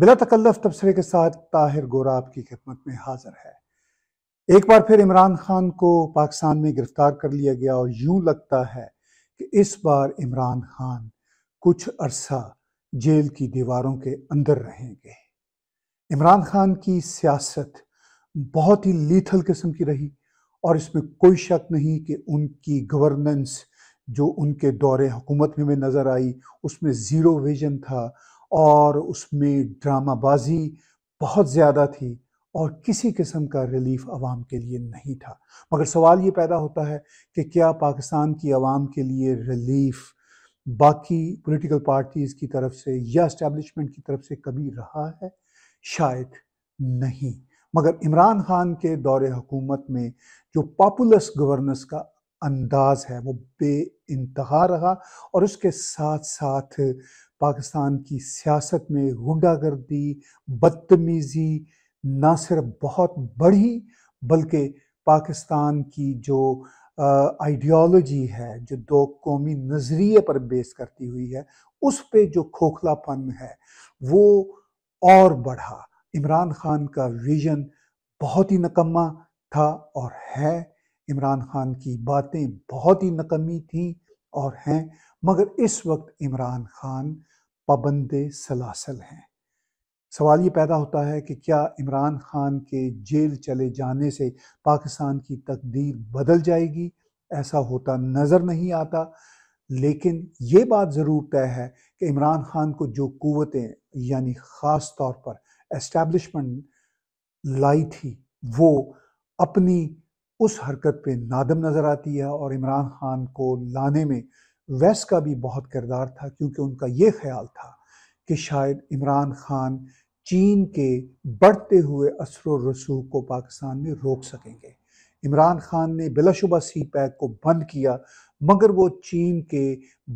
बिला तकल्लफ तबसरे के साथ ताहिर गोरा आपकी खिदमत में हाजिर है एक बार फिर इमरान खान को पाकिस्तान में गिरफ्तार कर लिया गया और यूं लगता है कि इस बार इमरान खान कुछ अरसा जेल की दीवारों के अंदर रहेंगे इमरान खान की सियासत बहुत ही लीथल किस्म की रही और इसमें कोई शक नहीं कि उनकी गवर्नेंस जो उनके दौरे हुकूमत में, नज़र आई उसमें ज़ीरो विजन था और उसमें ड्रामाबाजी बहुत ज़्यादा थी और किसी किस्म का रिलीफ आवाम के लिए नहीं था मगर सवाल ये पैदा होता है कि क्या पाकिस्तान की आवाम के लिए रिलीफ बाकी पॉलिटिकल पार्टीज़ की तरफ से या इस्टेबलिशमेंट की तरफ से कभी रहा है शायद नहीं मगर इमरान खान के दौर हुकूमत में जो पॉपुलस गवर्नेंस का अंदाज़ है वो बे रहा और उसके साथ साथ पाकिस्तान की सियासत में गुंडागर्दी बदतमीज़ी ना सिर्फ बहुत बढ़ी बल्कि पाकिस्तान की जो आइडियोलॉजी है जो दो कौमी नज़रिए पर बेस करती हुई है उस पे जो खोखलापन है वो और बढ़ा इमरान खान का विज़न बहुत ही नकम्मा था और है इमरान खान की बातें बहुत ही नकमी थी और हैं मगर इस वक्त इमरान खान पाबंद सलासल हैं सवाल ये पैदा होता है कि क्या इमरान खान के जेल चले जाने से पाकिस्तान की तकदीर बदल जाएगी ऐसा होता नज़र नहीं आता लेकिन ये बात ज़रूर तय है कि इमरान खान को जो क़वतें यानी ख़ास तौर पर इस्टेब्लिशमेंट लाई थी वो अपनी उस हरकत पे नादम नज़र आती है और इमरान खान को लाने में वैस का भी बहुत किरदार था क्योंकि उनका ये ख्याल था कि शायद इमरान खान चीन के बढ़ते हुए असर रसूख को पाकिस्तान में रोक सकेंगे इमरान खान ने बिलाशुबा सी पैक को बंद किया मगर वो चीन के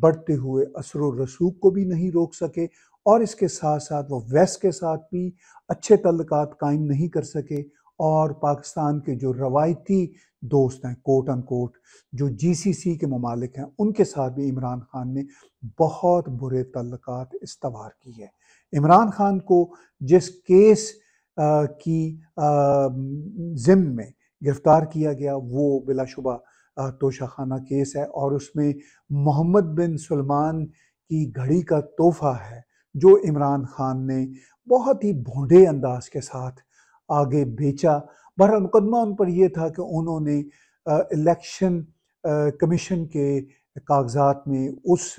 बढ़ते हुए असर रसूख को भी नहीं रोक सके और इसके साथ साथ वो वेस्ट के साथ भी अच्छे तल्लक कायम नहीं कर सके और पाकिस्तान के जो रवायती दोस्त हैं कोट अन कोट जो जीसीसी के ममालिक हैं उनके साथ भी इमरान खान ने बहुत बुरे तल्लक इस्तवार की है इमरान खान को जिस केस आ, की ज़िम में गिरफ़्तार किया गया वो बिलाशुबा तोशाखाना केस है और उसमें मोहम्मद बिन सलमान की घड़ी का तोहफा है जो इमरान खान ने बहुत ही भोंडे अंदाज के साथ आगे बेचा बहरहाल मुकदमा उन पर यह था कि उन्होंने इलेक्शन कमीशन के कागजात में उस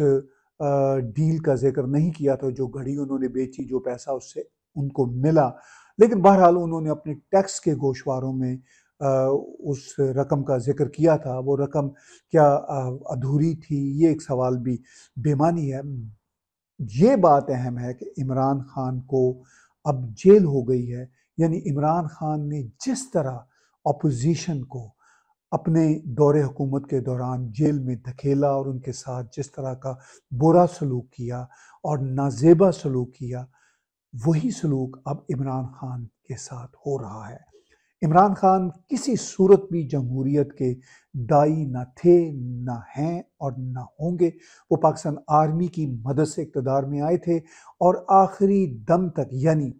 डील का जिक्र नहीं किया था जो घड़ी उन्होंने बेची जो पैसा उससे उनको मिला लेकिन बहरहाल उन्होंने अपने टैक्स के गोशवारों में आ, उस रकम का जिक्र किया था वो रकम क्या अधूरी थी ये एक सवाल भी बेमानी है ये बात अहम है कि इमरान खान को अब जेल हो गई है यानी इमरान खान ने जिस तरह अपोजिशन को अपने दौरे हुकूमत के दौरान जेल में धकेला और उनके साथ जिस तरह का बुरा सलूक किया और नाजेबा सलूक किया वही सलूक अब इमरान खान के साथ हो रहा है इमरान खान किसी सूरत भी जमहूरीत के दाई ना थे ना हैं और ना होंगे वो पाकिस्तान आर्मी की मदद से इकतदार में आए थे और आखिरी दम तक यानी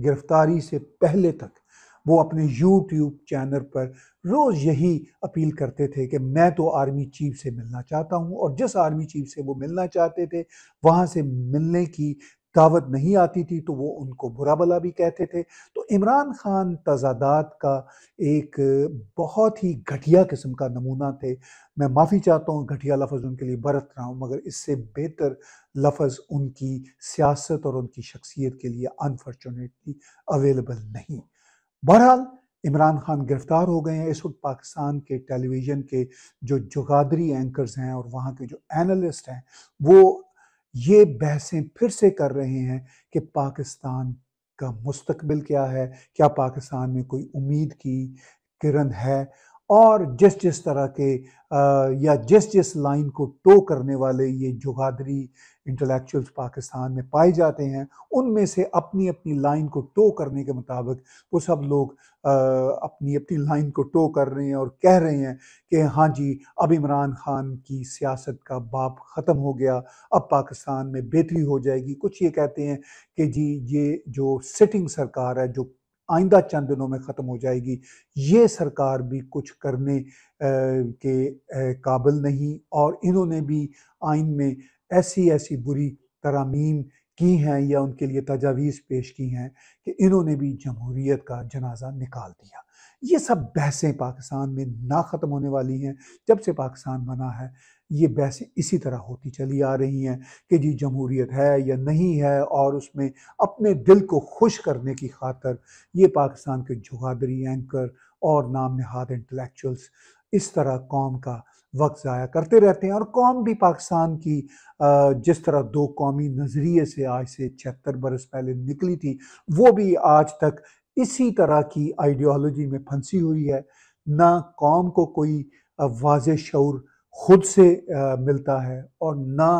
गिरफ्तारी से पहले तक वो अपने यूट्यूब चैनल पर रोज़ यही अपील करते थे कि मैं तो आर्मी चीफ से मिलना चाहता हूँ और जिस आर्मी चीफ से वो मिलना चाहते थे वहाँ से मिलने की दावत नहीं आती थी तो वो उनको बुरा भला भी कहते थे तो इमरान खान तजादात का एक बहुत ही घटिया किस्म का नमूना थे मैं माफ़ी चाहता हूँ घटिया लफ्ज़ उनके लिए बरत रहा हूँ मगर इससे बेहतर लफ्ज़ उनकी सियासत और उनकी शख्सियत के लिए अनफॉर्चुनेटली अवेलेबल नहीं बहरहाल इमरान खान गिरफ्तार हो गए हैं इस वक्त पाकिस्तान के टेलीविज़न के जो जुगादरी एंकर्स हैं और वहाँ के जो एनालिस्ट हैं वो ये बहसें फिर से कर रहे हैं कि पाकिस्तान का मुस्तकबिल क्या है क्या पाकिस्तान में कोई उम्मीद की किरण है और जिस जिस तरह के आ, या जिस जिस लाइन को टो करने वाले ये जुगादरी इंटेलेक्चुअल्स पाकिस्तान में पाए जाते हैं उनमें से अपनी अपनी लाइन को टो करने के मुताबिक वो सब लोग आ, अपनी अपनी लाइन को टो कर रहे हैं और कह रहे हैं कि हाँ जी अब इमरान खान की सियासत का बाप ख़त्म हो गया अब पाकिस्तान में बेहतरी हो जाएगी कुछ ये कहते हैं कि जी ये जो सिटिंग सरकार है जो आइंदा चंद दिनों में ख़त्म हो जाएगी ये सरकार भी कुछ करने के काबिल नहीं और इन्होंने भी आइन में ऐसी ऐसी बुरी तरामीम की हैं या उनके लिए तजावीज़ पेश की हैं कि इन्होंने भी जमहूरीत का जनाजा निकाल दिया ये सब बहसें पाकिस्तान में ना ख़त्म होने वाली हैं जब से पाकिस्तान बना है ये बहसें इसी तरह होती चली आ रही हैं कि जी जमहूरीत है या नहीं है और उसमें अपने दिल को खुश करने की खातर ये पाकिस्तान के जुगादरी एंकर और नाम नहाद इंटलेक्चुअल्स इस तरह कौम का वक्त ज़ाया करते रहते हैं और कौम भी पाकिस्तान की जिस तरह दो कौमी नज़रिए से आज से छिहत्तर बरस पहले निकली थी वो भी आज तक इसी तरह की आइडियोलॉजी में फंसी हुई है ना कौम को कोई वाज शूर खुद से मिलता है और ना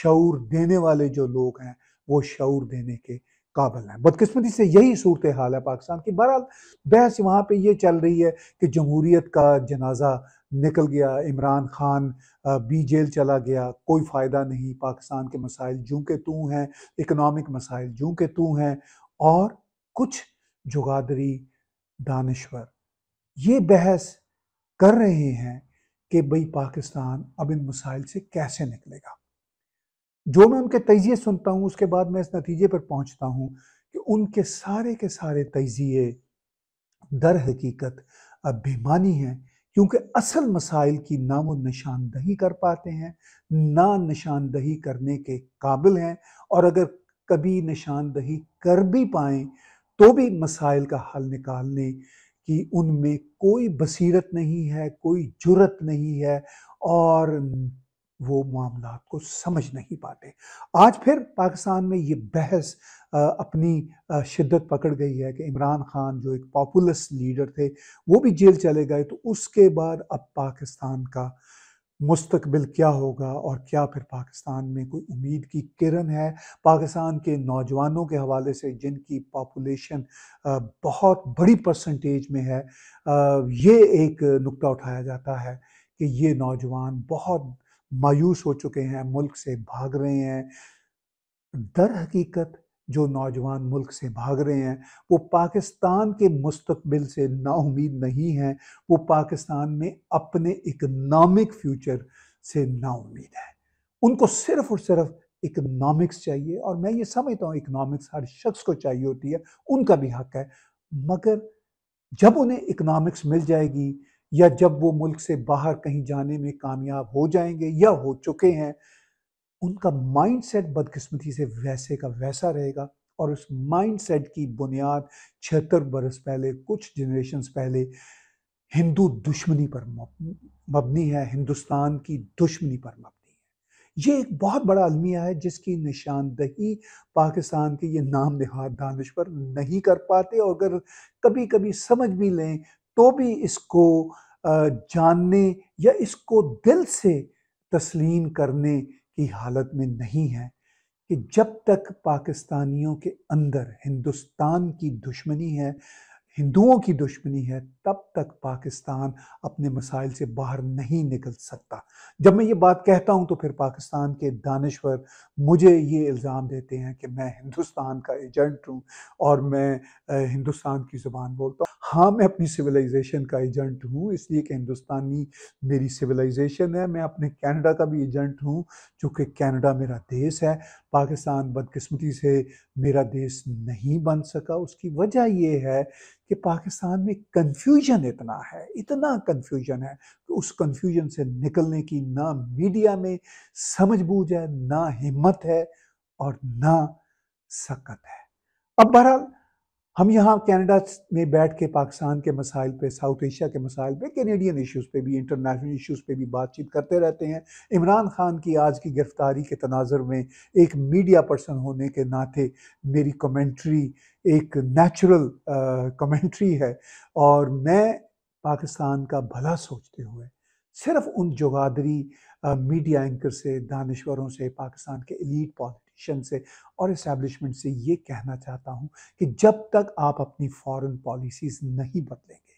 शूर देने वाले जो लोग हैं वो शूर देने के काबिल हैं बदकिस्मती से यही सूरत हाल है पाकिस्तान की बहरहाल बहस वहाँ पे ये चल रही है कि जमहूरीत का जनाजा निकल गया इमरान खान बी जेल चला गया कोई फ़ायदा नहीं पाकिस्तान के मसाइल जूँ के तू हैं इकनॉमिक मसाइल जूँ के तू हैं और कुछ जुगादरी दानश्वर ये बहस कर रहे हैं कि भाई पाकिस्तान अब इन मसाइल से कैसे निकलेगा जो मैं उनके तजिए सुनता हूँ उसके बाद मैं इस नतीजे पर पहुँचता हूँ कि उनके सारे के सारे तजिए दर हकीकत अब बेमानी है क्योंकि असल मसाइल की ना वो निशानदही कर पाते हैं ना निशानदही करने के काबिल हैं और अगर कभी निशानदही कर भी पाएँ तो भी मसाइल का हल निकालने कि उनमें कोई बसीरत नहीं है कोई जुरत नहीं है और वो मामला को समझ नहीं पाते आज फिर पाकिस्तान में ये बहस अपनी शिद्दत पकड़ गई है कि इमरान खान जो एक पॉपुलस लीडर थे वो भी जेल चले गए तो उसके बाद अब पाकिस्तान का मुस्तबिल क्या होगा और क्या फिर पाकिस्तान में कोई उम्मीद की किरण है पाकिस्तान के नौजवानों के हवाले से जिनकी पापुलेशन बहुत बड़ी परसेंटेज में है ये एक नुक्ता उठाया जाता है कि ये नौजवान बहुत मायूस हो चुके हैं मुल्क से भाग रहे हैं दर हकीकत जो नौजवान मुल्क से भाग रहे हैं वो पाकिस्तान के मुस्तबिल से नाउमीद नहीं हैं वो पाकिस्तान में अपने इकनॉमिक फ्यूचर से नाउमीद हैं उनको सिर्फ और सिर्फ इकनॉमिक्स चाहिए और मैं ये समझता हूँ इकनॉमिक्स हर शख्स को चाहिए होती है उनका भी हक है मगर जब उन्हें इकनॉमिक्स मिल जाएगी या जब वो मुल्क से बाहर कहीं जाने में कामयाब हो जाएंगे या हो चुके हैं उनका माइंडसेट बदकिस्मती से वैसे का वैसा रहेगा और उस माइंडसेट की बुनियाद छिहत्तर बरस पहले कुछ जनरेशन पहले हिंदू दुश्मनी पर मबनी है हिंदुस्तान की दुश्मनी पर मबनी है ये एक बहुत बड़ा अलमिया है जिसकी निशानदही पाकिस्तान के ये नाम निहार दानश पर नहीं कर पाते और अगर कभी कभी समझ भी लें तो भी इसको जानने या इसको दिल से तस्लीम करने की हालत में नहीं है कि जब तक पाकिस्तानियों के अंदर हिंदुस्तान की दुश्मनी है हिंदुओं की दुश्मनी है तब तक पाकिस्तान अपने मसाइल से बाहर नहीं निकल सकता जब मैं ये बात कहता हूँ तो फिर पाकिस्तान के दानश्वर मुझे ये इल्ज़ाम देते हैं कि मैं हिंदुस्तान का एजेंट हूँ और मैं हिंदुस्तान की ज़ुबान बोलता हूँ हाँ मैं अपनी सिविलाइजेशन का एजेंट हूँ इसलिए कि हिंदुस्तानी मेरी सिविलाइजेशन है मैं अपने कनाडा का भी एजेंट हूँ चूँकि कनाडा मेरा देश है पाकिस्तान बदकिस्मती से मेरा देश नहीं बन सका उसकी वजह ये है कि पाकिस्तान में कन्फ्यूजन इतना है इतना कन्फ्यूजन है कि उस कन्फ्यूजन से निकलने की ना मीडिया में समझ बूझ है ना हिम्मत है और ना सकत है अब बहरहाल हम यहाँ कनाडा में बैठ के पाकिस्तान के मसाइल पे साउथ एशिया के मसाइल पे कैनेडियन इश्यूज़ पे भी इंटरनेशनल इश्यूज़ पे भी बातचीत करते रहते हैं इमरान खान की आज की गिरफ्तारी के तनाजर में एक मीडिया पर्सन होने के नाते मेरी कमेंट्री एक नेचुरल कमेंट्री है और मैं पाकिस्तान का भला सोचते हुए सिर्फ उन जोगादरी मीडिया एंकर से दानश्वरों से पाकिस्तान के एलीट पॉलिटिक्स एक्शन से और इस्टेब्लिशमेंट से ये कहना चाहता हूँ कि जब तक आप अपनी फॉरेन पॉलिसीज़ नहीं बदलेंगे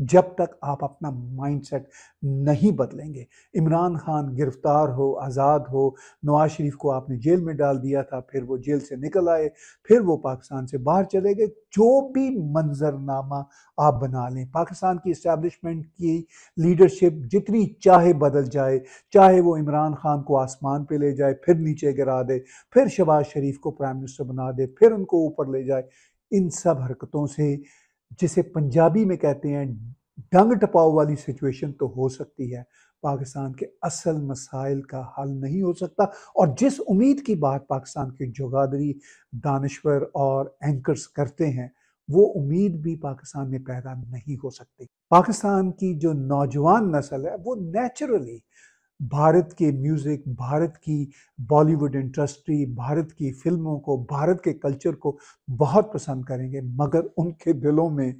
जब तक आप अपना माइंडसेट नहीं बदलेंगे इमरान खान गिरफ्तार हो आज़ाद हो नवाज शरीफ को आपने जेल में डाल दिया था फिर वो जेल से निकल आए फिर वो पाकिस्तान से बाहर चले गए जो भी मंजरनामा आप बना लें पाकिस्तान की इस्टेब्लिशमेंट की लीडरशिप जितनी चाहे बदल जाए चाहे वो इमरान खान को आसमान पर ले जाए फिर नीचे गिरा दे फिर शबाज शरीफ को प्राइम मिनिस्टर बना दे फिर उनको ऊपर ले जाए इन सब हरकतों से जिसे पंजाबी में कहते हैं डंग टपाव वाली सिचुएशन तो हो सकती है पाकिस्तान के असल मसाइल का हल नहीं हो सकता और जिस उम्मीद की बात पाकिस्तान के जोगादरी दानश्वर और एंकर्स करते हैं वो उम्मीद भी पाकिस्तान में पैदा नहीं हो सकती पाकिस्तान की जो नौजवान नस्ल है वो नेचुरली भारत के म्यूज़िक भारत की बॉलीवुड इंडस्ट्री भारत की फिल्मों को भारत के कल्चर को बहुत पसंद करेंगे मगर उनके दिलों में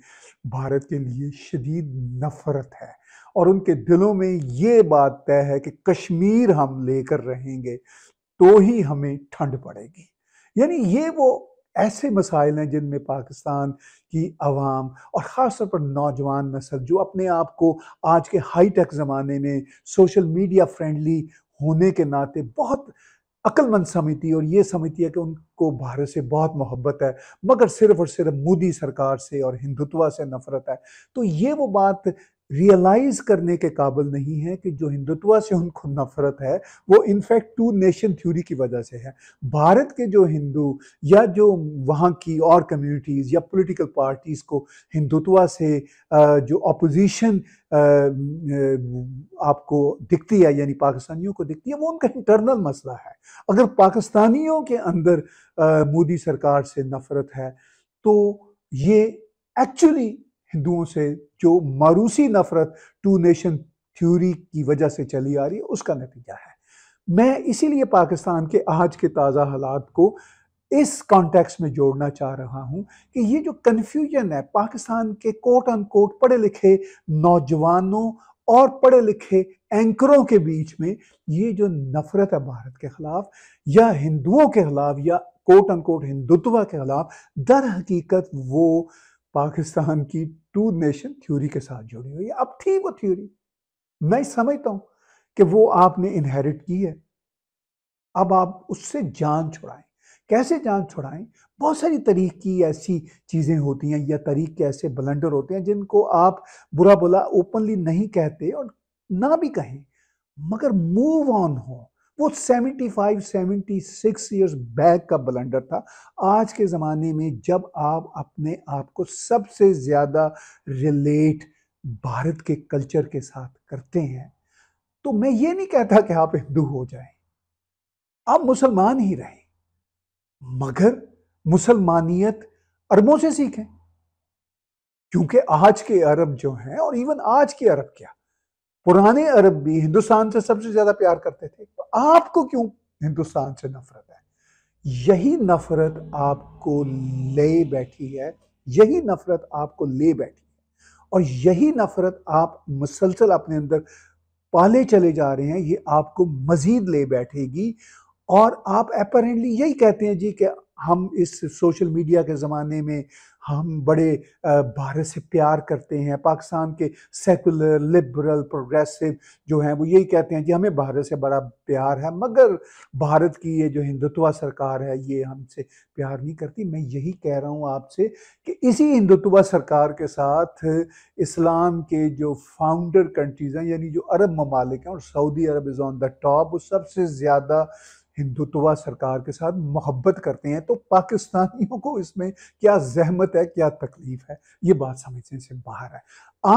भारत के लिए शदीद नफ़रत है और उनके दिलों में ये बात तय है कि कश्मीर हम लेकर रहेंगे तो ही हमें ठंड पड़ेगी यानी ये वो ऐसे मसाइल हैं जिनमें पाकिस्तान की आवाम और ख़ास तौर पर नौजवान नस्ल जो अपने आप को आज के हाई टेक ज़माने में सोशल मीडिया फ्रेंडली होने के नाते बहुत अक्लमंद समिति और ये समिति है कि उनको भारत से बहुत मोहब्बत है मगर सिर्फ और सिर्फ मोदी सरकार से और हिंदुत्वा से नफरत है तो ये वो बात रियलाइज करने के काबिल नहीं है कि जो हिंदुत्व से उनको नफरत है वो इनफैक्ट टू नेशन थ्योरी की वजह से है भारत के जो हिंदू या जो वहाँ की और कम्युनिटीज़ या पॉलिटिकल पार्टीज़ को हिंदुत्व से जो अपोजिशन आपको दिखती है यानी पाकिस्तानियों को दिखती है वो उनका इंटरनल मसला है अगर पाकिस्तानियों के अंदर मोदी सरकार से नफरत है तो ये एक्चुअली हिंदुओं से जो मारूसी नफरत टू नेशन थ्योरी की वजह से चली आ रही है उसका नतीजा है मैं इसीलिए पाकिस्तान के आज के ताज़ा हालात को इस कॉन्टेक्स्ट में जोड़ना चाह रहा हूं कि ये जो कन्फ्यूजन है पाकिस्तान के कोट अन कोट पढ़े लिखे नौजवानों और पढ़े लिखे एंकरों के बीच में ये जो नफरत है भारत के खिलाफ या हिंदुओं के खिलाफ या कोट अन कोट हिंदुत्व के खिलाफ दर हकीकत वो पाकिस्तान की टू नेशन थ्योरी के साथ जुड़ी हुई है अब थी वो थ्योरी मैं समझता हूं कि वो आपने इनहेरिट की है अब आप उससे जान छुड़ाएं कैसे जान छुड़ाएं बहुत सारी तरीक की ऐसी चीज़ें होती हैं या तरीक के ऐसे बलंडर होते हैं जिनको आप बुरा बुला ओपनली नहीं कहते और ना भी कहें मगर मूव ऑन हो वो 75 76 इयर्स बैक का बलंडर था आज के ज़माने में जब आप अपने आप को सबसे ज़्यादा रिलेट भारत के कल्चर के साथ करते हैं तो मैं ये नहीं कहता कि आप हिंदू हो जाएं आप मुसलमान ही रहें मगर मुसलमानियत अरबों से सीखें क्योंकि आज के अरब जो हैं और इवन आज के अरब क्या पुराने अरब भी हिंदुस्तान से सबसे ज्यादा प्यार करते थे आपको क्यों हिंदुस्तान से नफरत है यही नफरत आपको ले बैठी है यही नफरत आपको ले बैठी है और यही नफरत आप मुसलसल अपने अंदर पाले चले जा रहे हैं ये आपको मजीद ले बैठेगी और आप अपरेंटली यही कहते हैं जी कि हम इस सोशल मीडिया के ज़माने में हम बड़े भारत से प्यार करते हैं पाकिस्तान के सेकुलर लिबरल प्रोग्रेसिव जो हैं वो यही कहते हैं कि हमें भारत से बड़ा प्यार है मगर भारत की ये जो हिंदुत्वा सरकार है ये हमसे प्यार नहीं करती मैं यही कह रहा हूँ आपसे कि इसी हिंदुत्व सरकार के साथ इस्लाम के जो फाउंडर कंट्रीज़ हैं यानी जो अरब ममालिक हैं और सऊदी अरब इज़ ऑन द टॉप वो सबसे ज़्यादा हिंदुत्वा सरकार के साथ मोहब्बत करते हैं तो पाकिस्तानियों को इसमें क्या जहमत है क्या तकलीफ है ये बात समझने से बाहर है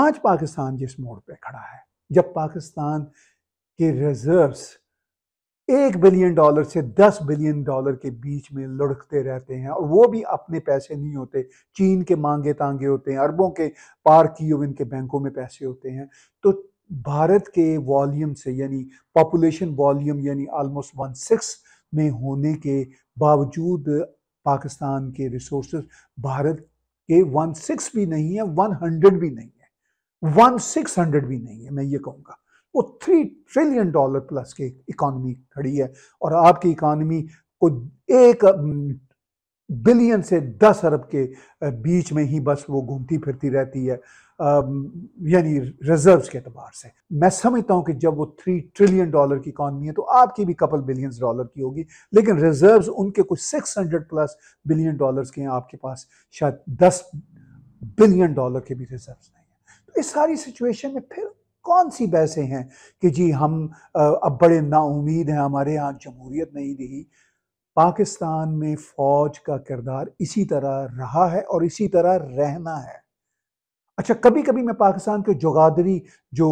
आज पाकिस्तान जिस मोड़ पे खड़ा है जब पाकिस्तान के रिजर्व्स एक बिलियन डॉलर से दस बिलियन डॉलर के बीच में लुढ़कते रहते हैं और वो भी अपने पैसे नहीं होते चीन के मांगे तांगे होते हैं अरबों के पार किए हुए इनके बैंकों में पैसे होते हैं तो भारत के वॉल्यूम से यानी पॉपुलेशन वॉल्यूम यानी ऑलमोस्ट वन सिक्स में होने के बावजूद पाकिस्तान के रिसोर्स भारत के वन सिक्स भी नहीं है वन हंड्रेड भी नहीं है वन सिक्स हंड्रेड भी नहीं है मैं ये कहूँगा वो थ्री ट्रिलियन डॉलर प्लस के इकॉनमी खड़ी है और आपकी इकॉनमी को एक बिलियन से दस अरब के बीच में ही बस वो घूमती फिरती रहती है यानी रिजर्व्स के अतबार से मैं समझता हूँ कि जब वो थ्री ट्रिलियन डॉलर की इकॉनमी है तो आपकी भी कपल बिलियन डॉलर की होगी लेकिन रिजर्व्स उनके कुछ six hundred plus billion dollars के हैं आपके पास शायद दस बिलियन डॉलर के भी रिजर्व नहीं है तो इस सारी सिचुएशन में फिर कौन सी पैसे हैं कि जी हम अब बड़े नाउमीद हैं हमारे यहाँ जमहूरियत नहीं रही पाकिस्तान में फ़ौज का किरदार इसी तरह रहा है और इसी तरह रहना है अच्छा कभी कभी मैं पाकिस्तान के जोगादरी जो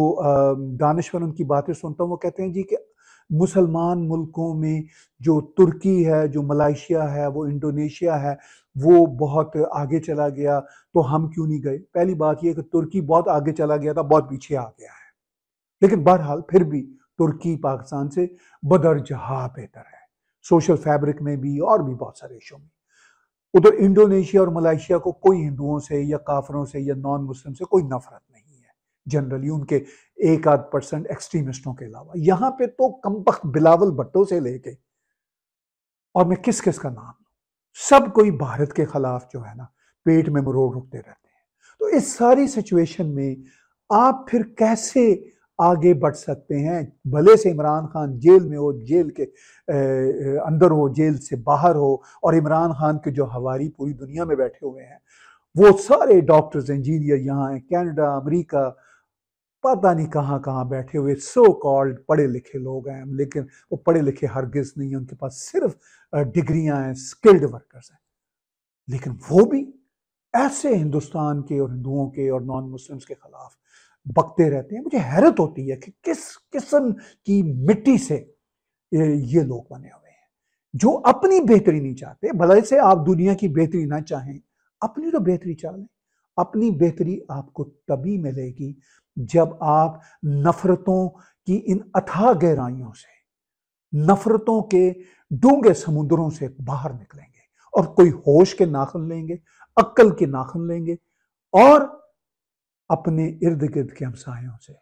दानश्वर उनकी बातें सुनता हूँ वो कहते हैं जी कि मुसलमान मुल्कों में जो तुर्की है जो मलाइशिया है वो इंडोनेशिया है वो बहुत आगे चला गया तो हम क्यों नहीं गए पहली बात यह कि तुर्की बहुत आगे चला गया था बहुत पीछे आ गया है लेकिन बहरहाल फिर भी तुर्की पाकिस्तान से बदर जहा बेहतर है सोशल फैब्रिक में भी और भी बहुत सारे इशू में उधर इंडोनेशिया और मलाइशिया को कोई हिंदुओं से या काफरों से या नॉन मुस्लिम से कोई नफरत नहीं है जनरली उनके एक आध परसेंट एक्सट्रीमिस्टों के अलावा यहां पे तो कमबख्त बिलावल भट्टो से लेके और मैं किस किस का नाम लू सब कोई भारत के खिलाफ जो है ना पेट में मरोड़ रुकते रहते हैं तो इस सारी सिचुएशन में आप फिर कैसे आगे बढ़ सकते हैं भले से इमरान खान जेल में हो जेल के अंदर हो जेल से बाहर हो और इमरान खान के जो हवारी पूरी दुनिया में बैठे हुए हैं वो सारे डॉक्टर्स इंजीनियर यहाँ हैं कैनेडा अमेरिका पता नहीं कहाँ कहाँ बैठे हुए सो कॉल्ड पढ़े लिखे लोग हैं लेकिन वो पढ़े लिखे हरगिज नहीं हैं उनके पास सिर्फ डिग्रियाँ हैं स्किल्ड वर्कर्स हैं लेकिन वो भी ऐसे हिंदुस्तान के और हिंदुओं के और नॉन मुस्लिम्स के ख़िलाफ़ बकते रहते हैं मुझे हैरत होती है कि किस किस्म की मिट्टी से ये लोग बने हुए हैं जो अपनी बेहतरी नहीं चाहते भले से आप दुनिया की बेहतरी ना चाहें अपनी तो बेहतरी चाह लें अपनी बेहतरी आपको तभी मिलेगी जब आप नफरतों की इन अथाह गहराइयों से नफरतों के डूंगे समुद्रों से बाहर निकलेंगे और कोई होश के नाखन लेंगे अक्ल के नाखन लेंगे और अपने इर्द गिर्द के हमसायों से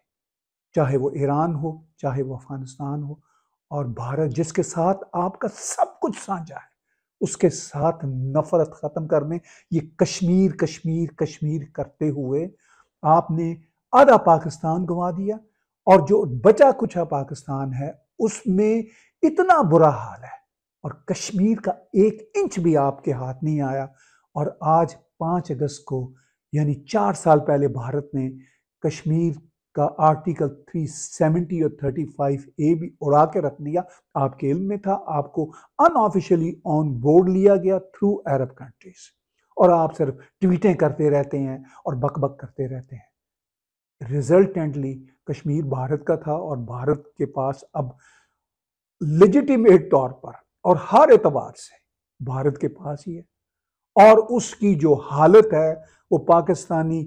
चाहे वो ईरान हो चाहे वो अफगानिस्तान हो और भारत जिसके साथ आपका सब कुछ साझा है उसके साथ नफ़रत ख़त्म करने ये कश्मीर कश्मीर कश्मीर करते हुए आपने आधा पाकिस्तान गंवा दिया और जो बचा कुचा पाकिस्तान है उसमें इतना बुरा हाल है और कश्मीर का एक इंच भी आपके हाथ नहीं आया और आज पाँच अगस्त को यानी चार साल पहले भारत ने कश्मीर का आर्टिकल 370 और 35 ए भी उड़ा के रख दिया आपके इल्म में था आपको अनऑफिशियली ऑन बोर्ड लिया गया थ्रू अरब कंट्रीज और आप सिर्फ ट्वीटें करते रहते हैं और बकबक करते रहते हैं रिजल्टेंटली कश्मीर भारत का था और भारत के पास अब लेजिटिमेट तौर पर और हर एतबार से भारत के पास ही है और उसकी जो हालत है वो पाकिस्तानी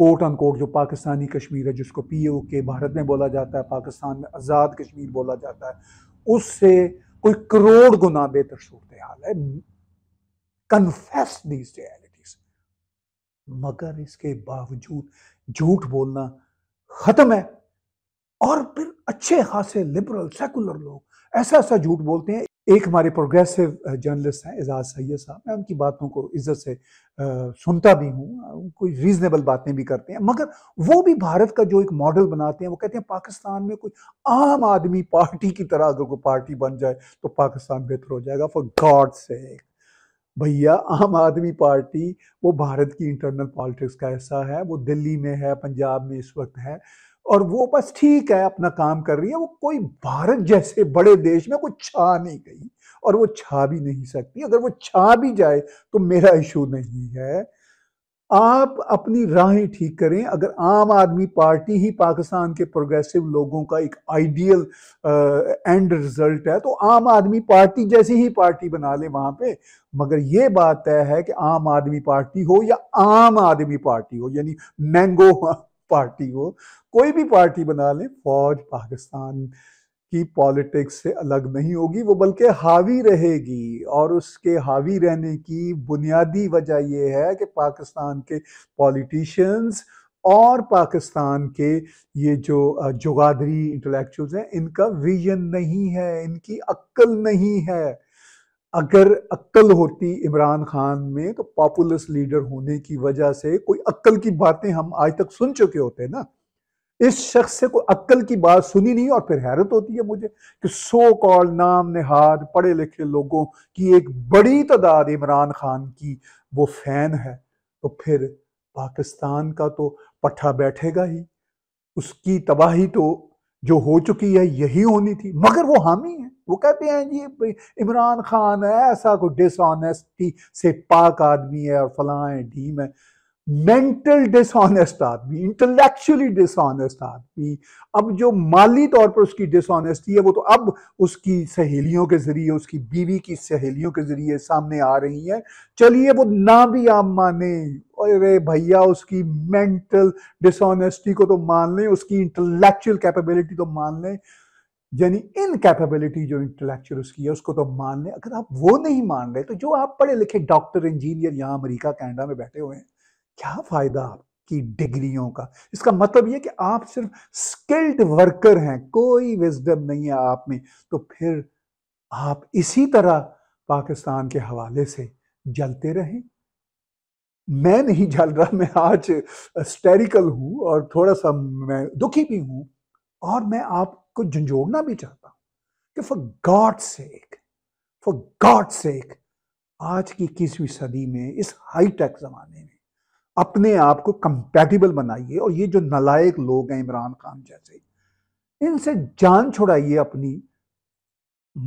कोट अन कोट जो पाकिस्तानी कश्मीर है जिसको पी ओ के भारत में बोला जाता है पाकिस्तान में आज़ाद कश्मीर बोला जाता है उससे कोई करोड़ गुना बेहतर सूरत हाल है कन्फेस दीज रियलिटीज मगर इसके बावजूद झूठ बोलना ख़त्म है और फिर अच्छे खासे लिबरल सेकुलर लोग ऐसा ऐसा झूठ बोलते हैं एक हमारे प्रोग्रेसिव जर्नलिस्ट uh, हैं एजाज सैद साहब मैं उनकी बातों को इज्जत से आ, uh, सुनता भी हूँ कोई रीजनेबल बातें भी करते हैं मगर वो भी भारत का जो एक मॉडल बनाते हैं वो कहते हैं पाकिस्तान में कोई आम आदमी पार्टी की तरह अगर कोई पार्टी बन जाए तो पाकिस्तान बेहतर हो जाएगा फॉर गॉड से भैया आम आदमी पार्टी वो भारत की इंटरनल पॉलिटिक्स का हिस्सा है वो दिल्ली में है पंजाब में इस वक्त है और वो बस ठीक है अपना काम कर रही है वो कोई भारत जैसे बड़े देश में कोई छा नहीं गई और वो छा भी नहीं सकती अगर वो छा भी जाए तो मेरा इशू नहीं है आप अपनी राहें ठीक करें अगर आम आदमी पार्टी ही पाकिस्तान के प्रोग्रेसिव लोगों का एक आइडियल एंड रिजल्ट है तो आम आदमी पार्टी जैसी ही पार्टी बना ले वहां पे मगर ये बात तय है कि आम आदमी पार्टी हो या आम आदमी पार्टी हो यानी मैंगो पार्टी हो कोई भी पार्टी बना ले फौज पाकिस्तान की पॉलिटिक्स से अलग नहीं होगी वो बल्कि हावी रहेगी और उसके हावी रहने की बुनियादी वजह यह है कि पाकिस्तान के पॉलिटिशियंस और पाकिस्तान के ये जो जुगादरी इंटेलेक्चुअल्स हैं इनका विजन नहीं है इनकी अक्ल नहीं है अगर अक्ल होती इमरान खान में तो पॉपुलर लीडर होने की वजह से कोई अक्ल की बातें हम आज तक सुन चुके होते ना इस शख्स से कोई अक्ल की बात सुनी नहीं और फिर हैरत होती है मुझे कि सो कॉल नाम नहाद पढ़े लिखे लोगों की एक बड़ी तादाद इमरान खान की वो फैन है तो फिर पाकिस्तान का तो पट्ठा बैठेगा ही उसकी तबाही तो जो हो चुकी है यही होनी थी मगर वो हामी है वो कहते हैं जी इमरान खान है ऐसा कोई डिसऑनेस्टी से पाक आदमी है और फलां है ढीम है मेंटल डिसऑनेस्ट आदमी इंटेलेक्चुअली डिसऑनेस्ट आदमी अब जो माली तौर पर उसकी डिसऑनेस्टी है वो तो अब उसकी सहेलियों के ज़रिए उसकी बीवी की सहेलियों के ज़रिए सामने आ रही है चलिए वो ना भी आप माने अरे भैया उसकी मेंटल डिसऑनेस्टी को तो मान लें उसकी इंटेलेक्चुअल कैपेबिलिटी तो मान लें यानी इनकेपेबिलिटी जो इंटेलेक्चुअल उसकी है उसको तो मान लें अगर आप वो नहीं मान रहे तो जो आप पढ़े लिखे डॉक्टर इंजीनियर यहाँ अमेरिका कैनेडा में बैठे हुए हैं क्या फ़ायदा आपकी डिग्रियों का इसका मतलब ये कि आप सिर्फ स्किल्ड वर्कर हैं कोई विजडम नहीं है आप में तो फिर आप इसी तरह पाकिस्तान के हवाले से जलते रहें मैं नहीं जल रहा मैं आज स्टेरिकल हूँ और थोड़ा सा मैं दुखी भी हूँ और मैं आपको झंझोड़ना भी चाहता हूं कि for God sake for God sake आज की इक्कीसवीं सदी में इस हाईटेक ज़माने में अपने आप को कंपेटिबल बनाइए और ये जो नलायक लोग हैं इमरान खान जैसे इनसे जान छुड़ाइए अपनी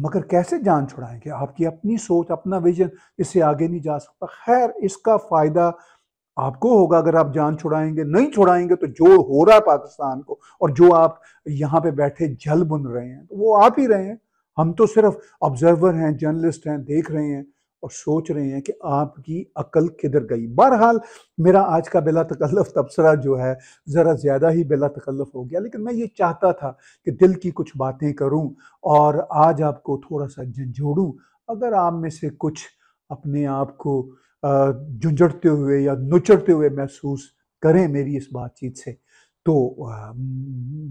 मगर कैसे जान छुड़ाएंगे आपकी अपनी सोच अपना विजन इससे आगे नहीं जा सकता खैर इसका फ़ायदा आपको होगा अगर आप जान छुड़ाएंगे नहीं छुड़ाएंगे तो जो हो रहा है पाकिस्तान को और जो आप यहाँ पे बैठे जल बुन रहे हैं तो वो आप ही रहे हैं हम तो सिर्फ ऑब्जर्वर हैं जर्नलिस्ट हैं देख रहे हैं और सोच रहे हैं कि आपकी अकल किधर गई बहरहाल मेरा आज का बेला तकल्लफ तबसरा जो है ज़रा ज़्यादा ही बेला तकल्लफ हो गया लेकिन मैं ये चाहता था कि दिल की कुछ बातें करूं और आज आपको थोड़ा सा झंझोड़ूँ अगर आप में से कुछ अपने आप को झुंझटते हुए या नुचड़ते हुए महसूस करें मेरी इस बातचीत से तो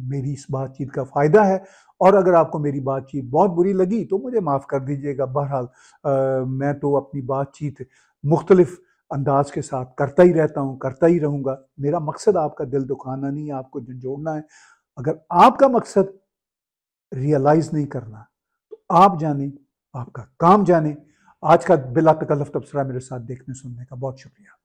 मेरी इस बातचीत का फ़ायदा है और अगर आपको मेरी बातचीत बहुत बुरी लगी तो मुझे माफ़ कर दीजिएगा बहरहाल मैं तो अपनी बातचीत मुख्तलिफ़ अंदाज के साथ करता ही रहता हूँ करता ही रहूँगा मेरा मकसद आपका दिल दुखाना नहीं है आपको झुंझोड़ना है अगर आपका मकसद रियलाइज़ नहीं करना तो आप जाने आपका काम जाने आज का बिला तकल्फ तबसरा मेरे साथ देखने सुनने का बहुत शुक्रिया